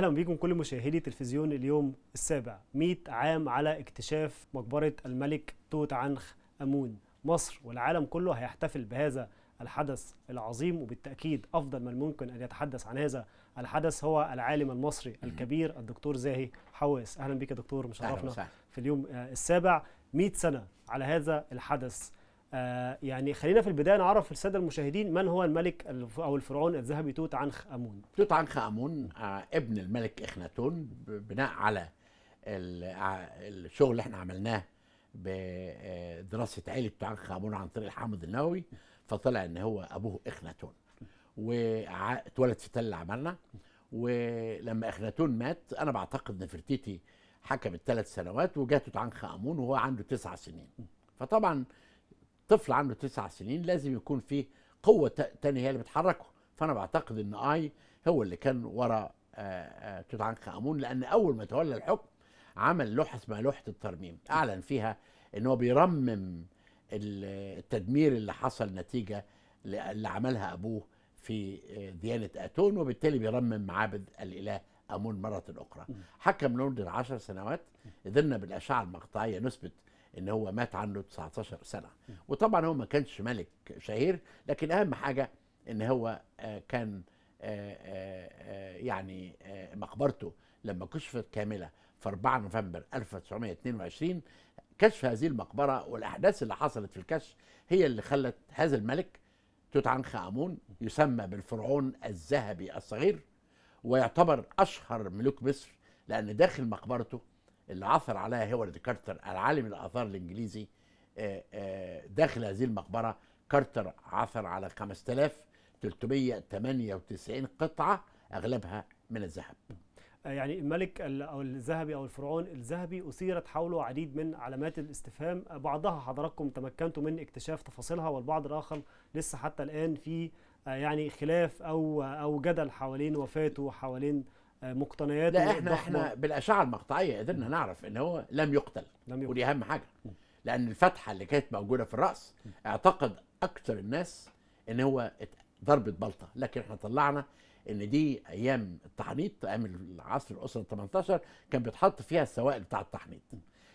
أهلا بكم كل مشاهدي تلفزيون اليوم السابع 100 عام على اكتشاف مقبرة الملك توت عنخ أمون مصر والعالم كله هيحتفل بهذا الحدث العظيم وبالتأكيد أفضل من ممكن أن يتحدث عن هذا الحدث هو العالم المصري الكبير الدكتور زاهي حواس أهلا بك يا دكتور مشرفنا في اليوم آه، السابع 100 سنة على هذا الحدث آه، يعني خلينا في البدايه نعرف الساده المشاهدين من هو الملك او الفرعون الذهبي توت عنخ امون توت عنخ امون آه، ابن الملك اخناتون بناء على الشغل اللي احنا عملناه بدراسه عيله توت عنخ امون عن طريق الحامض النووي فطلع ان هو ابوه اخناتون واتولد في تل عملنا ولما اخناتون مات انا بعتقد نفرتيتي حكمت ثلاث سنوات وجات توت عنخ امون وهو عنده تسع سنين فطبعا طفل عنده تسع سنين لازم يكون فيه قوة تانية هي اللي بتحركه فأنا بعتقد إن آي هو اللي كان وراء آه، آه، توت عنخ آمون لأن أول ما تولى الحكم عمل لوحة اسمها لوحة الترميم أعلن فيها إن هو بيرمم التدمير اللي حصل نتيجة اللي عملها أبوه في آه، ديانة أتون وبالتالي بيرمم معابد الإله أمون مرة أخرى حكم لندن عشر سنوات قدرنا بالأشعة المقطعية نثبت ان هو مات عنده 19 سنه وطبعا هو ما كانش ملك شهير لكن اهم حاجه ان هو آه، كان آه، آه، يعني مقبرته لما كشفت كامله في 4 نوفمبر 1922 كشف هذه المقبره والاحداث اللي حصلت في الكشف هي اللي خلت هذا الملك توت عنخ امون يسمى بالفرعون الذهبي الصغير ويعتبر اشهر ملوك مصر لان داخل مقبرته اللي عثر عليها هوارد كارتر العالم الاثار الانجليزي آه، آه، داخل هذه المقبره كارتر عثر على 5398 قطعه اغلبها من الذهب آه، يعني الملك او الذهبي او الفرعون الذهبي اثيرت حوله عديد من علامات الاستفهام بعضها حضراتكم تمكنتوا من اكتشاف تفاصيلها والبعض الاخر لسه حتى الان في يعني خلاف او او جدل حوالين وفاته وحوالين آه، مقتنيات لا احنا احنا بالاشعه المقطعيه قدرنا نعرف ان هو لم يقتل, لم يقتل. ودي اهم حاجه لان الفتحه اللي كانت موجوده في الراس اعتقد اكثر الناس ان هو ضربه بلطه لكن احنا طلعنا ان دي ايام التحنيط ايام العصر الاسره 18 كان بيتحط فيها السوائل بتاع التحنيط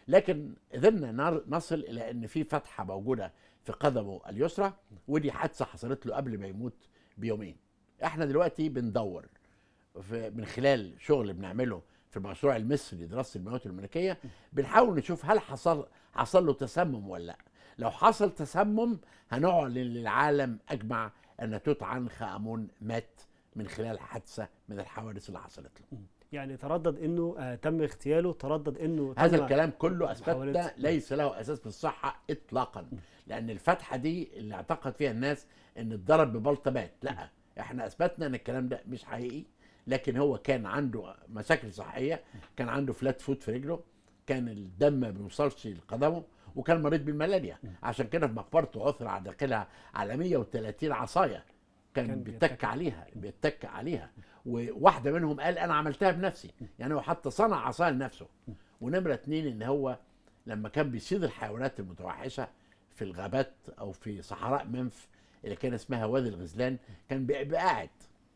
لكن قدرنا نصل الى ان في فتحه موجوده في قدمه اليسرى ودي حادثه حصلت له قبل ما يموت بيومين احنا دلوقتي بندور في من خلال شغل بنعمله في المشروع المصري لدراسه المواد الملكيه بنحاول نشوف هل حصل حصل له تسمم ولا لا لو حصل تسمم هنعلن للعالم اجمع ان توت عنخ امون مات من خلال حادثه من الحوادث اللي حصلت له يعني تردد انه آه تم اغتياله تردد انه هذا الكلام كله اثبتنا ليس له اساس في الصحه اطلاقا لان الفتحه دي اللي اعتقد فيها الناس ان اتضرب ببلطه مات لا احنا اثبتنا ان الكلام ده مش حقيقي لكن هو كان عنده مشاكل صحيه كان عنده فلات فوت في رجله كان الدم ما بيوصلش لقدمه وكان مريض بالملاريا عشان كده في مقبرته عثر على داخلها على 130 عصايه كان, كان بيتك عليها بيتك عليها وواحده منهم قال انا عملتها بنفسي يعني هو حتى صنع عصايه لنفسه ونمره اتنين ان هو لما كان بيصيد الحيوانات المتوحشه في الغابات او في صحراء منف اللي كان اسمها وادي الغزلان كان بيبقى قاعد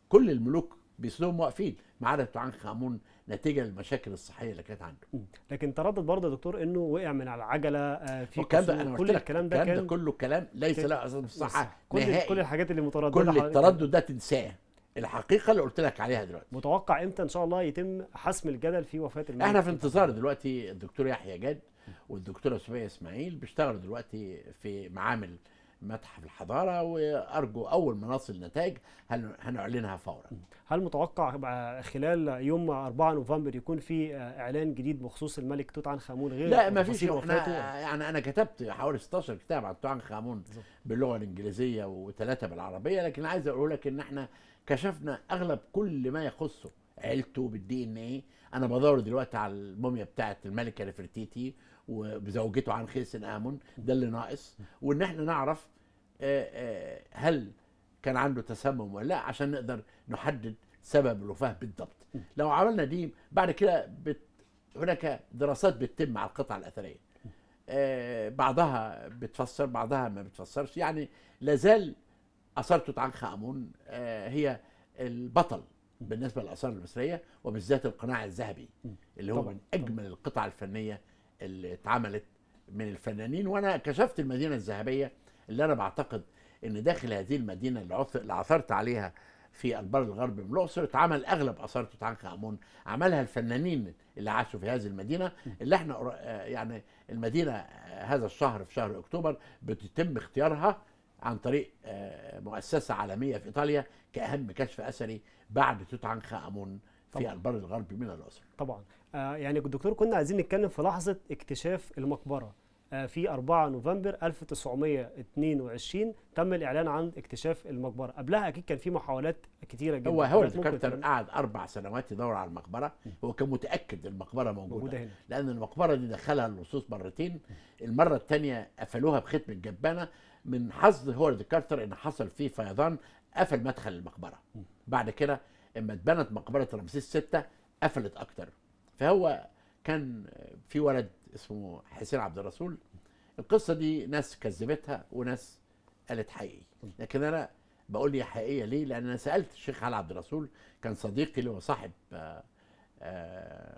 كل الملوك بيسلوهم واقفين ما عدا عنخ امون نتيجه للمشاكل الصحيه اللي كانت عنده لكن تردد برضه يا دكتور انه وقع من على العجله آه، في كل, كل الكلام ده كان ده كله كلام ليس له اساس في الصحه كل نهائي. كل الحاجات اللي متردده كل التردد ده تنساه الحقيقه اللي قلت لك عليها دلوقتي متوقع امتى ان شاء الله يتم حسم الجدل في وفاه الملك احنا في انتظار دلوقتي الدكتور يحيى جاد والدكتوره سميه اسماعيل بيشتغلوا دلوقتي في معامل متحف الحضاره وارجو اول ما نصل النتائج هنعلنها فورا. هل متوقع خلال يوم 4 نوفمبر يكون في اعلان جديد بخصوص الملك توت عنخ امون غير لا ما فيش يعني انا كتبت حوالي 16 كتاب عن توت عنخ امون باللغه الانجليزيه وثلاثه بالعربيه لكن عايز اقول لك ان احنا كشفنا اغلب كل ما يخصه عيلته بالدي ان ايه انا بدور دلوقتي على الموميا بتاعه الملكه نفرتيتي وبزوجته عن خير آمن ده اللي ناقص وإن إحنا نعرف آه، آه، هل كان عنده تسمم ولا لا عشان نقدر نحدد سبب الوفاة بالضبط لو عملنا دي بعد كده بت... هناك دراسات بتتم على القطع الأثرية آه، بعضها بتفسر بعضها ما بتفسرش يعني لازال أثار توت عنخ آمون هي البطل بالنسبه للاثار المصريه وبالذات القناع الذهبي اللي هو طبعًا. من اجمل طبعًا. القطع الفنيه اللي اتعملت من الفنانين وانا كشفت المدينه الذهبيه اللي انا بعتقد ان داخل هذه المدينه اللي, عثرت عليها في انبار الغرب من الاقصر اتعمل اغلب اثار توت عنخ امون عملها الفنانين اللي عاشوا في هذه المدينه اللي احنا يعني المدينه هذا الشهر في شهر اكتوبر بتتم اختيارها عن طريق آه، مؤسسه عالميه في ايطاليا كاهم كشف اثري بعد توت عنخ امون في انبار الغرب من الاقصر طبعا آه، يعني الدكتور كنا عايزين نتكلم في لحظه اكتشاف المقبره آه، في 4 نوفمبر 1922 تم الاعلان عن اكتشاف المقبره قبلها اكيد كان في محاولات كتيره جدا هو هو كارتر قعد اربع سنوات يدور على المقبره هو كان متاكد المقبره موجوده, موجودة هنا. لان المقبره دي دخلها اللصوص مرتين المره الثانيه قفلوها بختم الجبانه من حظ هوارد كارتر ان حصل فيه فيضان قفل مدخل المقبره بعد كده اما اتبنت مقبره رمسيس 6 قفلت اكتر فهو كان في ولد اسمه حسين عبد الرسول القصه دي ناس كذبتها وناس قالت حقيقي لكن انا بقول لي حقيقيه ليه لان انا سالت الشيخ علي عبد الرسول كان صديقي اللي هو صاحب آه، آه،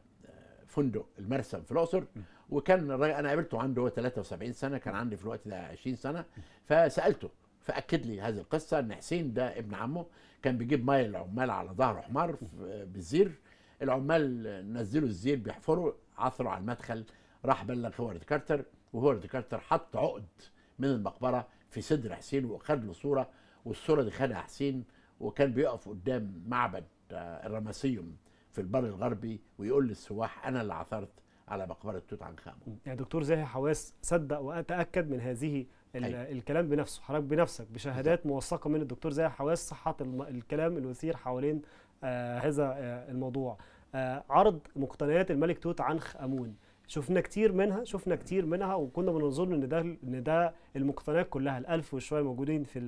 فندق المرسم في الاقصر وكان انا قابلته عنده 73 سنه كان عندي في الوقت ده 20 سنه فسالته فاكد لي هذه القصه ان حسين ده ابن عمه كان بيجيب ميه للعمال على ظهره حمار آه، بالزير العمال نزلوا الزير بيحفروا عثروا على المدخل راح بلغ هوارد كارتر وهوارد كارتر حط عقد من المقبره في صدر حسين وخد له صوره والصوره دي خدها حسين وكان بيقف قدام معبد آه، الرمسيوم في البر الغربي ويقول للسواح انا اللي عثرت على مقبره توت عنخ امون. يعني دكتور زاهي حواس صدق وتاكد من هذه أيوة. الكلام بنفسه حضرتك بنفسك بشهادات موثقه من الدكتور زاهي حواس صحه الكلام الوثير حوالين آه، هذا آه، الموضوع آه، عرض مقتنيات الملك توت عنخ امون شفنا كتير منها شفنا كتير منها وكنا بنظن ان ده ان ده المقتنيات كلها الالف وشويه موجودين في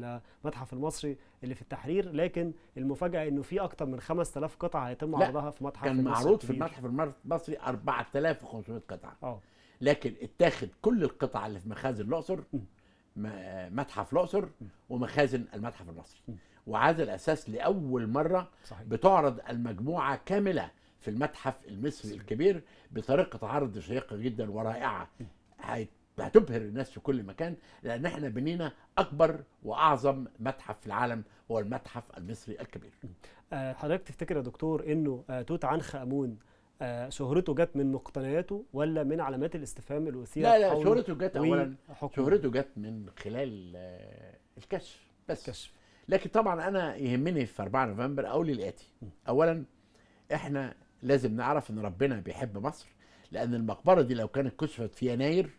المتحف المصري اللي في التحرير لكن المفاجاه انه في اكتر من 5000 قطعه هيتم عرضها في متحف كان معروض في المتحف المصري 4500 قطعه اه لكن اتاخد كل القطع اللي في مخازن الاقصر متحف الاقصر ومخازن المتحف المصري وعلى الأساس لأول مرة صحيح. بتعرض المجموعة كاملة في المتحف المصري صحيح. الكبير بطريقة عرض شيقة جدا ورائعة هتبهر الناس في كل مكان لأن احنا بنينا أكبر وأعظم متحف في العالم هو المتحف المصري الكبير آه، حضرتك تفتكر يا دكتور أنه آه، توت عنخ أمون آه، شهرته جت من مقتنياته ولا من علامات الاستفهام الوثيقه لا لا شهرته جت اولا شهرته جت من خلال الكشف بس كشف لكن طبعا انا يهمني في 4 نوفمبر اقول الاتي اولا احنا لازم نعرف ان ربنا بيحب مصر لان المقبره دي لو كانت كشفت في يناير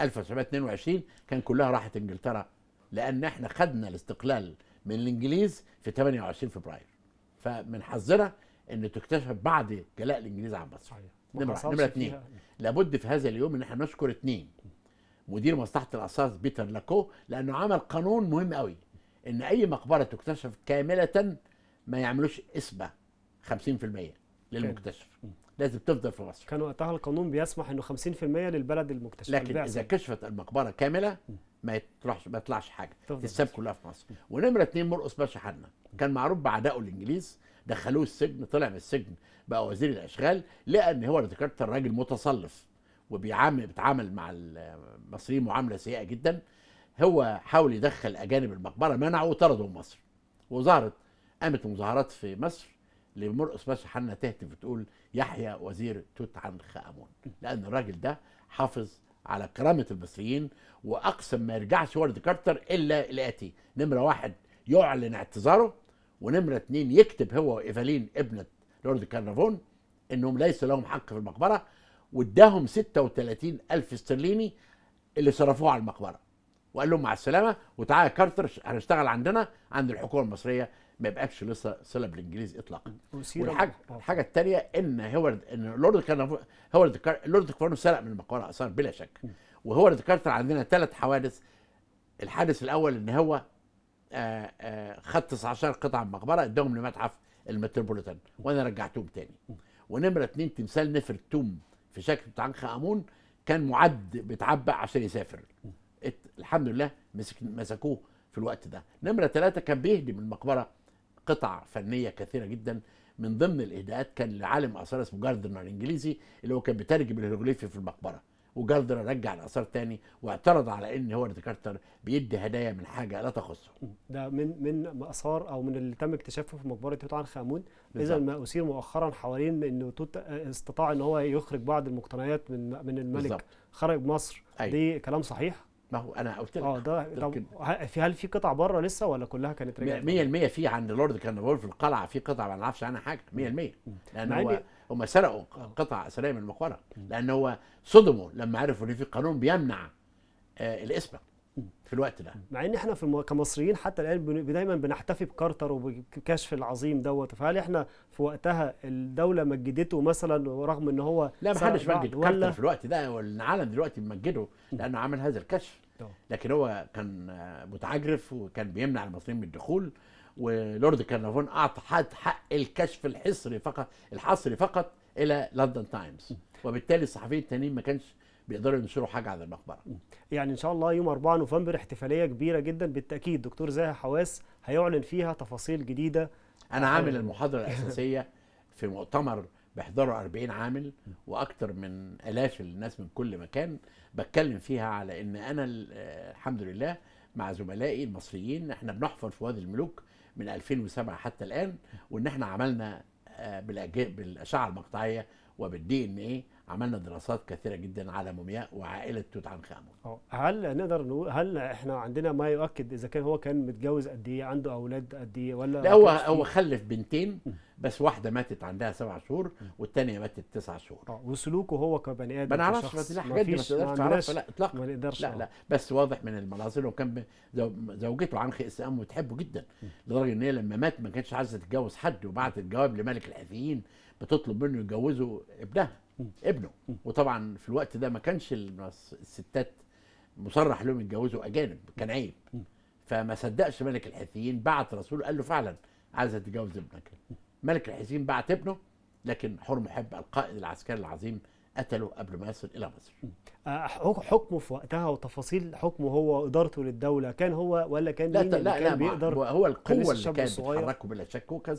1922 كان كلها راحت انجلترا لان احنا خدنا الاستقلال من الانجليز في 28 فبراير فمن حظنا ان تكتشف بعد جلاء الانجليز عن مصر نمره نمره اثنين لابد في هذا اليوم ان احنا نشكر اثنين مدير مصلحه الاثاث بيتر لاكو لانه عمل قانون مهم قوي ان اي مقبره تكتشف كامله ما يعملوش اسبه 50% للمكتشف لازم تفضل في مصر كان وقتها القانون بيسمح انه 50% للبلد المكتشف لكن اذا كشفت المقبره كامله ما يطلعش ما يطلعش حاجه تتساب كلها في مصر ونمره اثنين مرقص باشا حنا كان معروف بعدائه الانجليز دخلوه السجن طلع من السجن بقى وزير الاشغال لقى ان هو ذكرت الراجل متصلف وبيعامل بيتعامل مع المصريين معامله سيئه جدا هو حاول يدخل اجانب المقبره منعوا وطردهم مصر وظهرت قامت مظاهرات في مصر لمرقص باشا حنا تهتف بتقول يحيى وزير توت عنخ امون لان الراجل ده حافظ على كرامه المصريين واقسم ما يرجعش ورد كارتر الا الاتي نمره واحد يعلن اعتذاره ونمره اتنين يكتب هو وايفالين ابنه لورد كارنافون انهم ليس لهم حق في المقبره واداهم 36 الف استرليني اللي صرفوه على المقبره وقال لهم مع السلامه وتعالى يا كارتر هنشتغل عندنا عند الحكومه المصريه ما يبقاش لسه صله بالانجليز اطلاقا والحاجه الحاجه الثانيه ان هوارد ان لورد كان هوارد كار... لورد كفارنو سرق من المقاله اثار بلا شك وهوارد كارتر عندنا ثلاث حوادث الحادث الاول ان هو آآ آه، آآ آه، خد 19 قطعه من مقبره اداهم لمتحف المتروبوليتان وانا رجعتهم تاني ونمره اثنين تمثال نفر التوم في شكل تعنخ امون كان معد بيتعبى عشان يسافر الحمد لله مسك مسكوه في الوقت ده نمرة ثلاثة كان بيهدم المقبرة قطع فنية كثيرة جدا من ضمن الإهداءات كان لعالم آثار اسمه جاردنر الإنجليزي اللي هو كان بيترجم الهيروغليفي في المقبرة وجاردنر رجع الآثار تاني واعترض على إن هو كارتر بيدي هدايا من حاجة لا تخصه ده من من آثار أو من اللي تم اكتشافه في مقبرة توت عنخ آمون إذا ما أثير مؤخرا حوالين إنه توت استطاع إن هو يخرج بعض المقتنيات من من الملك بالزبط. خرج مصر أيوة. دي كلام صحيح ما هو انا قلت لك اه ده في هل في قطع بره لسه ولا كلها كانت رجعت 100% في عند لورد كان في القلعه في قطع ما نعرفش عنها حاجه 100% لان هو هم سرقوا آه. قطع اثريه من المقبره لان هو صدموا لما عرفوا ان في قانون بيمنع آه الاسبق في الوقت ده مع ان احنا في كمصريين حتى الان دايما بنحتفي بكارتر وبالكشف العظيم دوت فهل احنا في وقتها الدوله مجدته مثلا ورغم ان هو لا ما حدش مجد كارتر في الوقت ده والعالم دلوقتي بيمجده لانه عمل هذا الكشف اه. لكن هو كان متعجرف وكان بيمنع المصريين من الدخول ولورد كارنافون اعطى حد حق الكشف الحصري فقط الحصري فقط الى لندن تايمز وبالتالي الصحفيين التانيين ما كانش بيقدروا ينشروا حاجه عن المقبره يعني ان شاء الله يوم 4 نوفمبر احتفاليه كبيره جدا بالتاكيد دكتور زاهي حواس هيعلن فيها تفاصيل جديده انا آه، عامل المحاضره الاساسيه في مؤتمر بحضره 40 عامل واكثر من الاف الناس من كل مكان بتكلم فيها على ان انا آه، الحمد لله مع زملائي المصريين احنا بنحفر في وادي الملوك من 2007 حتى الان وان احنا عملنا آه، بالاشعه المقطعيه وبالدي ان ايه عملنا دراسات كثيره جدا على مومياء وعائله توت عنخ امون هل نقدر نقول هل احنا عندنا ما يؤكد اذا كان هو كان متجوز قد ايه عنده اولاد قد ايه ولا لا هو هو خلف بنتين بس واحده ماتت عندها سبع شهور والثانيه ماتت تسع شهور اه وسلوكه هو كبني ادم ما نعرفش الحاجات دي ما تقدرش لا اطلاقا ما نقدرش لا لا بس واضح من المناظر وكان زوجته عنخ اسام وتحبه جدا لدرجه ان هي لما مات ما كانتش عايزه تتجوز حد وبعتت جواب لملك الاثيين بتطلب منه يتجوزوا ابنها ابنه وطبعا في الوقت ده ما كانش الستات مصرح لهم يتجوزوا اجانب كان عيب فما صدقش ملك الحيثيين بعت رسول قال له فعلا عايزه تتجوز ابنك ملك الحيثيين بعت ابنه لكن حر محب القائد العسكري العظيم قتله قبل ما يصل الى مصر آه، حكمه في وقتها وتفاصيل حكمه هو وادارته للدوله كان هو ولا كان لا لا, لا كان بيقدر هو, هو القوه اللي كان بتحركه بلا شك هو كان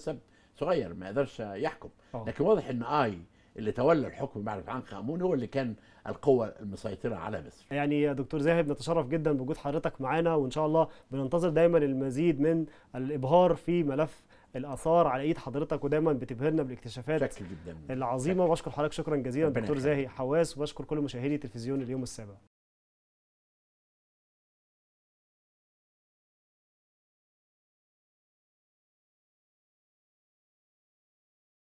صغير ما قدرش يحكم أوه. لكن واضح ان اي اللي تولى الحكم بعد عنخ امون هو اللي كان القوة المسيطرة على مصر. يعني يا دكتور زاهد نتشرف جدا بوجود حضرتك معانا وان شاء الله بننتظر دايما المزيد من الابهار في ملف الاثار على ايد حضرتك ودايما بتبهرنا بالاكتشافات جدا العظيمه واشكر حضرتك شكرا جزيلا دكتور زاهي حواس واشكر كل مشاهدي تلفزيون اليوم السابع